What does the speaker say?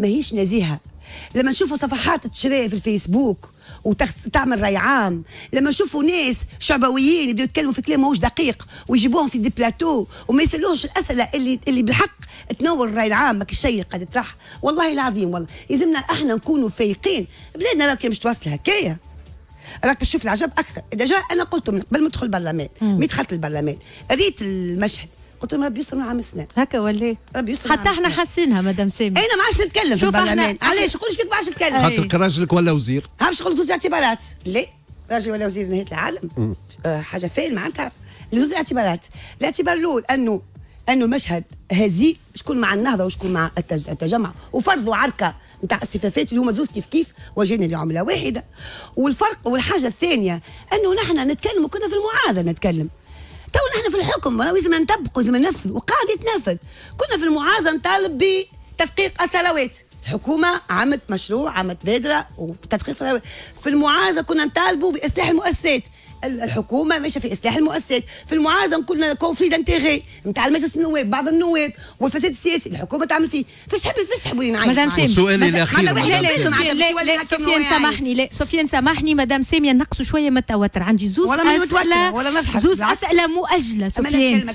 ماهيش نزيهه لما نشوفوا صفحات تشري في الفيسبوك وتعمل راي عام لما نشوفوا ناس شعبويين يبداو يتكلموا في كلام ماهوش دقيق ويجيبوهم في دي بلاتو وما يسالوش الاسئله اللي اللي بالحق تنور الراي العام ماكش شيء قد يطرح والله العظيم والله يلزمنا احنا نكونوا فايقين بلادنا راك مش توصل هكايا راك تشوف العجب اكثر اذا جاء انا قلت من قبل ما ادخل البرلمان ما دخلت البرلمان ريت المشهد قلت لهم ربي يستر عام السنه هكا ولا ربي يستر حتى احنا حاسينها مدام سامي انا ما عادش نتكلم شوف احنا علاش نقول فيك ما عادش نتكلم خاطرك راجلك ولا وزير همش نقول زوز اعتبارات لا راجل ولا وزير نهايه العالم آه حاجه فين معناتها زوز اعتبارات الاعتبار الاول انه انه المشهد هزيل شكون مع النهضه وشكون مع التجمع وفرضوا عركه نتاع الصفافات اللي هما زوز كيف كيف وجينا لعمله واحده والفرق والحاجه الثانيه انه نحن نتكلم وكنا في المعارضه نتكلم في الحكم راهو لازم نطبقوا لازم ننفذوا وقاعد يتنفذ كنا في المعارضه نطالب بتدقيق الثروات الحكومة عملت مشروع عملت بادرة وتدقيق في المعارضة كنا نطالبوا بإصلاح المؤسسات الحكومه ماشيه في اصلاح المؤسسات في المعارضه قلنا كونفلي دانتيغي نتاع المجلس النواب بعض النواب والفساد السياسي الحكومه تعمل فيه فاش تحب فاش تحبوا نعيط مدام سامي سؤالي الاخير لا لا لا سفيان سامحني لا سفيان سامحني مدام سامي نقصوا شويه من التوتر عندي زوز ولا اسئله ولا نضحك زوز اسئله مؤجله سفيان